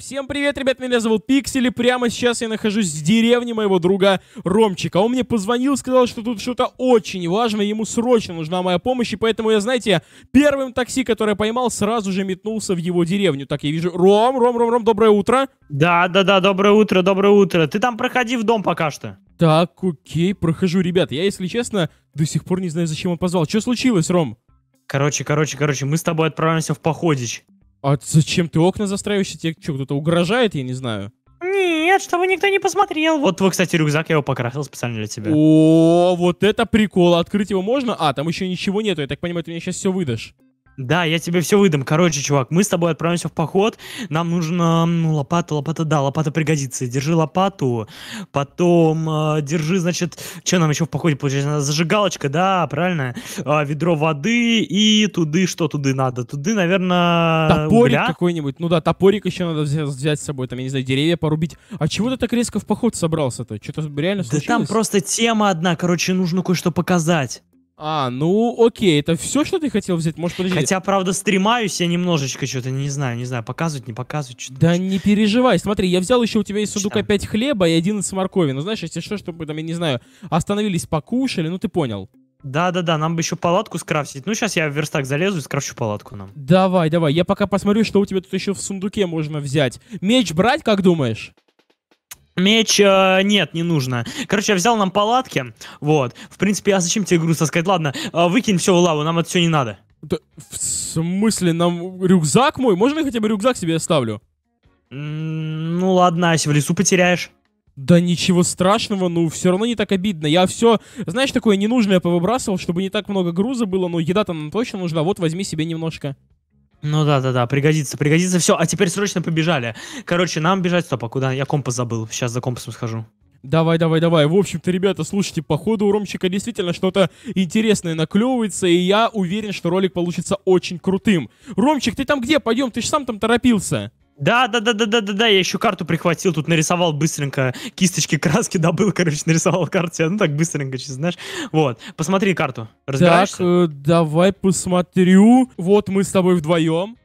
Всем привет, ребят, меня зовут Пиксели. прямо сейчас я нахожусь в деревне моего друга Ромчика. Он мне позвонил, сказал, что тут что-то очень важное, ему срочно нужна моя помощь, и поэтому я, знаете, первым такси, которое поймал, сразу же метнулся в его деревню. Так, я вижу... Ром, Ром, Ром, Ром, доброе утро. Да, да, да, доброе утро, доброе утро. Ты там проходи в дом пока что. Так, окей, прохожу. Ребят, я, если честно, до сих пор не знаю, зачем он позвал. Что случилось, Ром? Короче, короче, короче, мы с тобой отправимся в походич. А зачем ты окна застраиваешь? Тебе что, кто-то угрожает, я не знаю. Нет, чтобы никто не посмотрел. Вот твой, кстати, рюкзак я его покрасил специально для тебя. О, вот это прикол. Открыть его можно? А, там еще ничего нету. Я так понимаю, ты мне сейчас все выдашь. Да, я тебе все выдам. Короче, чувак, мы с тобой отправимся в поход. Нам нужно ну, лопата, лопата, да, лопата пригодится. Держи лопату, потом э, держи, значит, что нам еще в походе получается? Зажигалочка, да, правильно? Э, ведро воды и туды, что туды надо? Туды, наверное, Топорик какой-нибудь. Ну да, топорик еще надо взять, взять с собой, там, я не знаю, деревья порубить. А чего ты так резко в поход собрался-то? Что-то реально случилось? Да там просто тема одна, короче, нужно кое-что показать. А, ну окей, это все, что ты хотел взять? Может, подожди. Хотя, правда, стремаюсь я немножечко что-то, не знаю, не знаю, показывать, не показывать. Что да не переживай, смотри, я взял еще у тебя из сундука 5 хлеба и 11 моркови. Ну, знаешь, если что, чтобы там, я не знаю, остановились, покушали, ну ты понял. Да-да-да, нам бы еще палатку скрафтить. Ну, сейчас я в верстак залезу и скрафчу палатку нам. Давай, давай, я пока посмотрю, что у тебя тут еще в сундуке можно взять. Меч брать, как думаешь? Меч, э, нет, не нужно. Короче, я взял нам палатки, вот. В принципе, а зачем тебе груз таскать? Ладно, э, выкинь все в лаву, нам это все не надо. Да, в смысле, нам рюкзак мой? Можно я хотя бы рюкзак себе оставлю? М -м, ну ладно, а если в лесу потеряешь? Да ничего страшного, ну все равно не так обидно. Я все, знаешь, такое ненужное повыбрасывал, чтобы не так много груза было, но еда-то нам точно нужна. Вот возьми себе немножко. Ну да, да, да, пригодится, пригодится. Все, а теперь срочно побежали. Короче, нам бежать, стоп, а куда? Я компас забыл. Сейчас за компасом схожу. Давай, давай, давай. В общем-то, ребята, слушайте, по ходу у Ромчика действительно что-то интересное наклевывается, и я уверен, что ролик получится очень крутым. Ромчик, ты там где? Пойдем, ты же сам там торопился. Да, да, да, да, да, да, да. Я еще карту прихватил, тут нарисовал быстренько кисточки, краски добыл, короче, нарисовал карту. Ну так быстренько, честно, знаешь. Вот. Посмотри карту. Так, э, давай посмотрю. Вот мы с тобой вдвоем.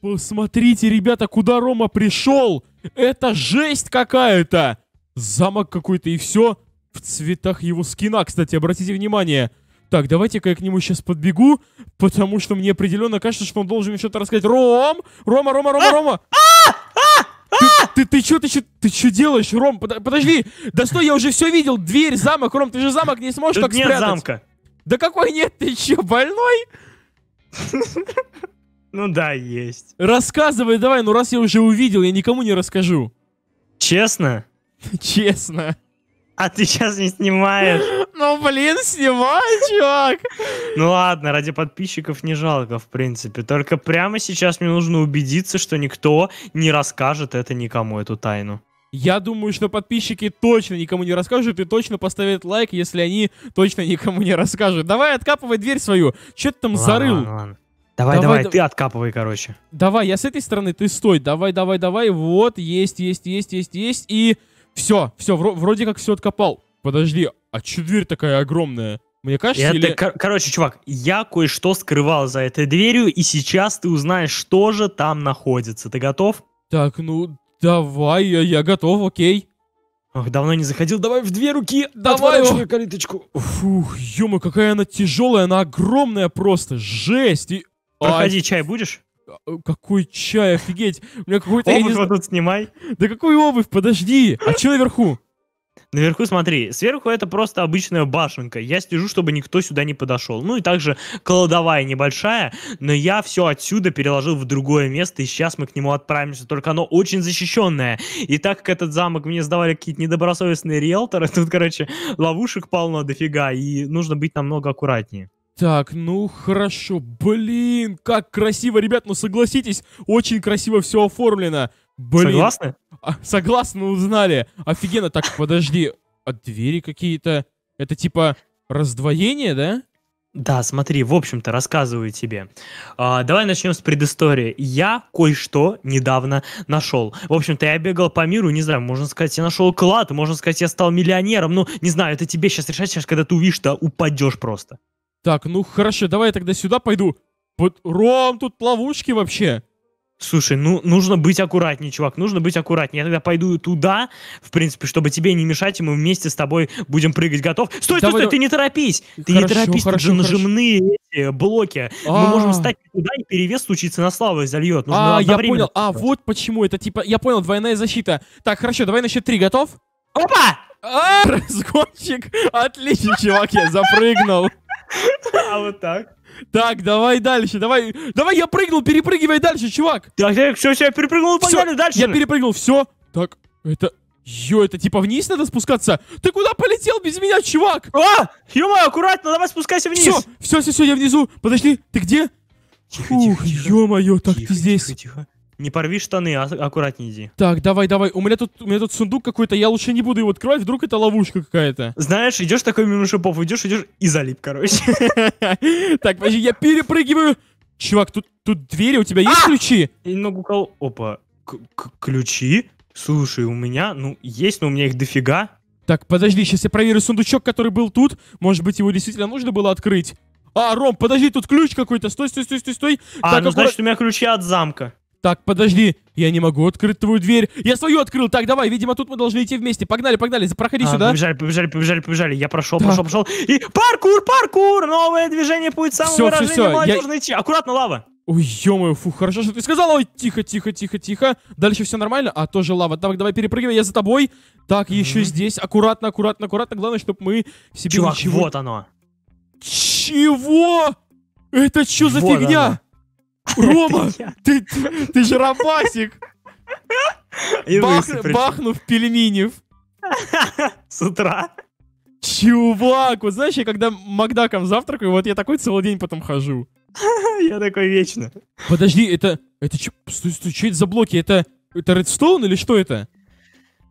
Посмотрите, ребята, куда Рома пришел! Это жесть какая-то! Замок какой-то и все в цветах его скина, кстати, обратите внимание. Так, давайте-ка я к нему сейчас подбегу, потому что мне определенно кажется, что он должен мне что-то рассказать. Ром! Рома, Рома, Рома, а! Рома! А! А! А! Ты, ты, ты что, ты что, ты что делаешь, Ром? Подожди, да стой, я уже все видел, дверь, замок, Ром, ты же замок не сможешь Тут так нет спрятать. замка. Да какой нет, ты че, больной? Ну да, есть. Рассказывай давай, ну раз я уже увидел, я никому не расскажу. Честно? Честно. А ты сейчас не снимаешь. Ну, блин, снимай, чувак. Ну ладно, ради подписчиков не жалко, в принципе. Только прямо сейчас мне нужно убедиться, что никто не расскажет это никому, эту тайну. Я думаю, что подписчики точно никому не расскажут и точно поставят лайк, если они точно никому не расскажут. Давай откапывай дверь свою. Что ты там ладно, зарыл? Ладно, ладно. Давай, давай, давай, ты откапывай, короче. Давай, я с этой стороны, ты стой. Давай, давай, давай. Вот, есть, есть, есть, есть, есть. И все, все, вроде как все откопал. Подожди, а че дверь такая огромная? Мне кажется, это, или... кор- короче, чувак, я кое-что скрывал за этой дверью, и сейчас ты узнаешь, что же там находится. Ты готов? Так, ну, давай, я, я готов, окей. Ох, давно не заходил, давай в две руки, давай отворачивай калиточку. Фух, ё какая она тяжелая, она огромная просто, жесть. И... А Проходи, а... чай будешь? А, э, какой чай, офигеть! У меня какой-то... Обувь вот тут снимай. Да какую обувь? Подожди! А что наверху? Наверху смотри, сверху это просто обычная башенка. Я слежу, чтобы никто сюда не подошел. Ну и также кладовая небольшая, но я все отсюда переложил в другое место, и сейчас мы к нему отправимся, только оно очень защищенное. И так как этот замок мне сдавали какие-то недобросовестные риэлторы, тут, короче, ловушек полно дофига, и нужно быть намного аккуратнее. Так, ну хорошо. Блин, как красиво, ребят, ну согласитесь, очень красиво все оформлено. Блин. Согласны? А, согласны, узнали. Офигенно. Так, подожди. А двери какие-то? Это типа раздвоение, да? Да, смотри, в общем-то, рассказываю тебе. А, давай начнем с предыстории. Я кое-что недавно нашел. В общем-то, я бегал по миру, не знаю, можно сказать, я нашел клад, можно сказать, я стал миллионером. Ну, не знаю, это тебе сейчас решать, сейчас, когда ты увидишь, то упадешь просто. Так, ну хорошо, давай я тогда сюда пойду. Вот, Ром, тут ловушки вообще. Слушай, ну нужно быть аккуратнее, чувак, нужно быть аккуратнее. Я тогда пойду туда, в принципе, чтобы тебе не мешать, и мы вместе с тобой будем прыгать. Готов? Стой, давай, стой, стой, давай. ты не торопись! Ты хорошо, не торопись, хорошо, тут же хорошо. нажимные эти блоки. А -а -а. Мы можем встать туда, и перевес случится на славу и зальет. Нужно а, я понял. А, вот почему. Это типа, я понял, двойная защита. Так, хорошо, давай на счет три, готов? Опа! А, разгончик! Отлично, чувак, я запрыгнул. А вот так. Так, давай дальше, давай. Давай, я прыгнул, перепрыгивай дальше, чувак. Так, так, все, все, я перепрыгнул, погнали дальше. Я перепрыгнул, все. Так, это... Ё, это типа вниз надо спускаться? Ты куда полетел без меня, чувак? А, ё аккуратно, давай спускайся вниз. Все, все, все, все, я внизу. Подожди, ты где? Тихо, Фух, тихо, ё-моё, так тихо, ты здесь. Тихо, тихо. Не порви штаны, а аккуратнее иди. Так, давай, давай. У меня тут, у меня тут сундук какой-то, я лучше не буду его открывать, вдруг это ловушка какая-то. Знаешь, идешь такой мимо шипов, идешь, идешь и залип, короче. Так, подожди, я перепрыгиваю. Чувак, тут, тут двери, у тебя есть а! ключи? Немного укол... Опа, ключи? Слушай, у меня, ну, есть, но у меня их дофига. Так, подожди, сейчас я проверю сундучок, который был тут. Может быть, его действительно нужно было открыть? А, Ром, подожди, тут ключ какой-то. Стой, стой, стой, стой, стой. А, так, ну аккурат... значит, у меня ключи от замка. Так, подожди, я не могу открыть твою дверь. Я свою открыл. Так, давай, видимо, тут мы должны идти вместе. Погнали, погнали, проходи а, сюда. Побежали, побежали, побежали, побежали. Я прошел, да. прошел. пошел. И паркур, паркур! Новое движение будет самым все, все, все. молодежной я... идти. Аккуратно, лава. Ой, ё фу, хорошо, что ты сказала. Ой, тихо, тихо, тихо, тихо. Дальше все нормально. А, тоже лава. Так, давай перепрыгивай, я за тобой. Так, mm -hmm. еще здесь. Аккуратно, аккуратно, аккуратно. Главное, чтобы мы себе Чувак, ничего... вот оно. Чего? Это что за фигня? Оно. Рома, ты, ты же рабасик! А Бах, бахнув пельменев. С утра. Чувак, вот знаешь, я когда Макдаком завтракаю, вот я такой целый день потом хожу. Я такой вечно. Подожди, это... Это что это за блоки? Это... Это редстоун или что это?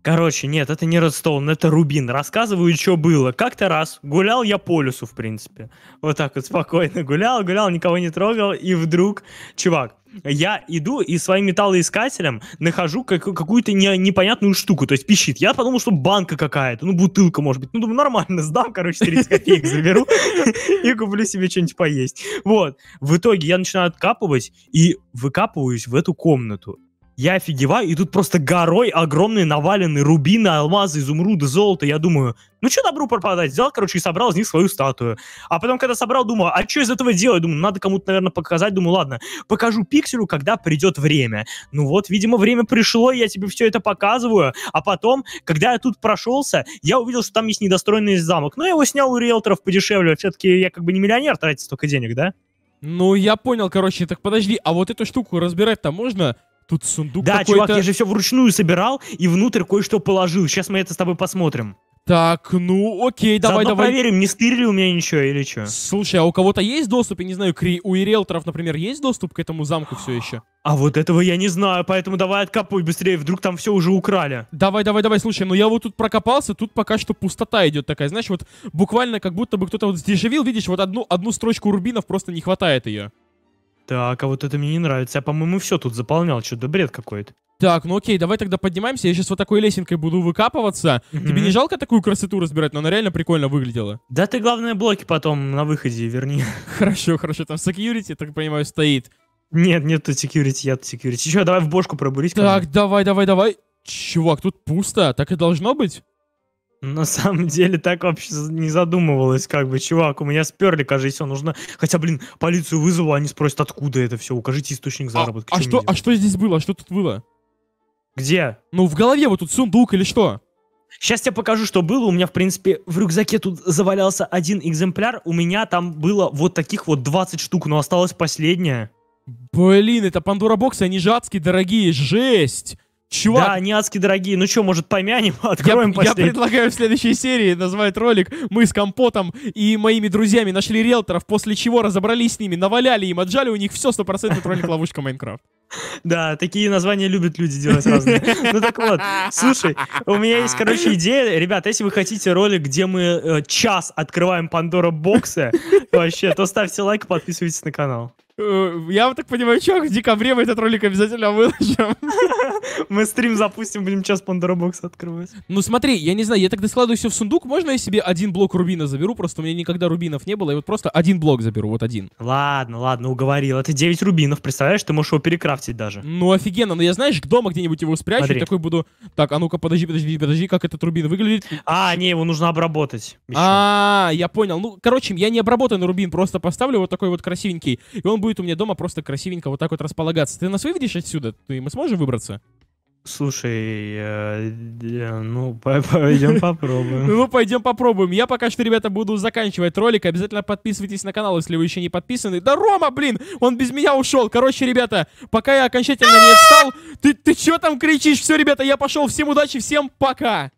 Короче, нет, это не Редстоун, это Рубин. Рассказываю, что было. Как-то раз гулял я по лесу, в принципе. Вот так вот спокойно гулял, гулял, никого не трогал. И вдруг, чувак, я иду и своим металлоискателем нахожу как, какую-то не, непонятную штуку, то есть пищит. Я подумал, что банка какая-то, ну, бутылка, может быть. Ну, думаю, нормально, сдам, короче, 30 копеек заберу и куплю себе что-нибудь поесть. Вот. В итоге я начинаю откапывать и выкапываюсь в эту комнату я офигеваю, и тут просто горой огромные наваленные рубины, алмазы, изумруды, золото. Я думаю, ну что добру пропадать? Взял, короче, и собрал из них свою статую. А потом, когда собрал, думаю, а что из этого делать? Думаю, надо кому-то, наверное, показать. Думаю, ладно, покажу пикселю, когда придет время. Ну вот, видимо, время пришло, я тебе все это показываю. А потом, когда я тут прошелся, я увидел, что там есть недостроенный замок. Но ну, я его снял у риэлторов подешевле. Все-таки я как бы не миллионер, тратить столько денег, да? Ну, я понял, короче, так подожди, а вот эту штуку разбирать-то можно? Тут сундук Да, чувак, я же все вручную собирал и внутрь кое-что положил. Сейчас мы это с тобой посмотрим. Так, ну окей, давай, Заодно давай. проверим, не стырили у меня ничего или что. Слушай, а у кого-то есть доступ? Я не знаю, кри... у риэлторов, например, есть доступ к этому замку все еще? А вот этого я не знаю, поэтому давай откапывай быстрее, вдруг там все уже украли. Давай, давай, давай, слушай, ну я вот тут прокопался, тут пока что пустота идет такая, знаешь, вот буквально как будто бы кто-то вот живил, видишь, вот одну, одну строчку рубинов просто не хватает ее. Так, а вот это мне не нравится. Я, по-моему, все тут заполнял. Что-то бред какой-то. Так, ну окей, давай тогда поднимаемся. Я сейчас вот такой лесенкой буду выкапываться. Mm-hmm. Тебе не жалко такую красоту разбирать, но она реально прикольно выглядела. Да ты, главное, блоки потом на выходе верни. Хорошо, хорошо. Там security, так понимаю, стоит. Нет, нет тут security, я тут security. Еще давай в бошку пробурить. Так, давай, давай, давай. Чувак, тут пусто. Так и должно быть. На самом деле так вообще не задумывалось, как бы, чувак, у меня сперли, кажется, нужно... Хотя, блин, полицию вызову, они спросят, откуда это все, укажите источник а, заработка. А, а, что, а что здесь было? А что тут было? Где? Ну, в голове вот тут сундук или что? Сейчас я покажу, что было. У меня, в принципе, в рюкзаке тут завалялся один экземпляр. У меня там было вот таких вот 20 штук, но осталось последняя. Блин, это Пандора боксы, они же дорогие, жесть! Чувак. Да, они адски дорогие. Ну что, может, помянем, откроем я, я предлагаю в следующей серии назвать ролик «Мы с Компотом и моими друзьями нашли риэлторов, после чего разобрались с ними, наваляли им, отжали у них все 100% ролик «Ловушка Майнкрафт». Да, такие названия любят люди делать разные. Ну так вот, слушай, у меня есть, короче, идея. Ребят, если вы хотите ролик, где мы э, час открываем Пандора боксы, вообще, то ставьте лайк и подписывайтесь на канал. Э, я вот так понимаю, чувак, в декабре мы этот ролик обязательно выложим. Мы стрим запустим, будем час Пандорабокс открывать. Ну смотри, я не знаю, я тогда складываю все в сундук. Можно я себе один блок рубина заберу? Просто у меня никогда рубинов не было. Я вот просто один блок заберу, вот один. Ладно, ладно, уговорил. Это 9 рубинов, представляешь? Ты можешь его перекрафтить даже. Ну офигенно, но я, знаешь, к дома где-нибудь его спрячу. я такой буду, так, а ну-ка, подожди, подожди, подожди, как этот рубин выглядит. А, не, его нужно обработать. А, я понял. Ну, короче, я не обработанный рубин просто поставлю вот такой вот красивенький. И он будет будет у меня дома просто красивенько вот так вот располагаться. Ты нас выведешь отсюда? Ты, мы сможем выбраться? Слушай, э, э, ну, пойдем попробуем. Ну, пойдем попробуем. Я пока что, ребята, буду заканчивать ролик. Обязательно подписывайтесь на канал, если вы еще не подписаны. Да, Рома, блин, он без меня ушел. Короче, ребята, пока я окончательно не отстал, ты, ты че там кричишь? Все, ребята, я пошел. Всем удачи, всем пока.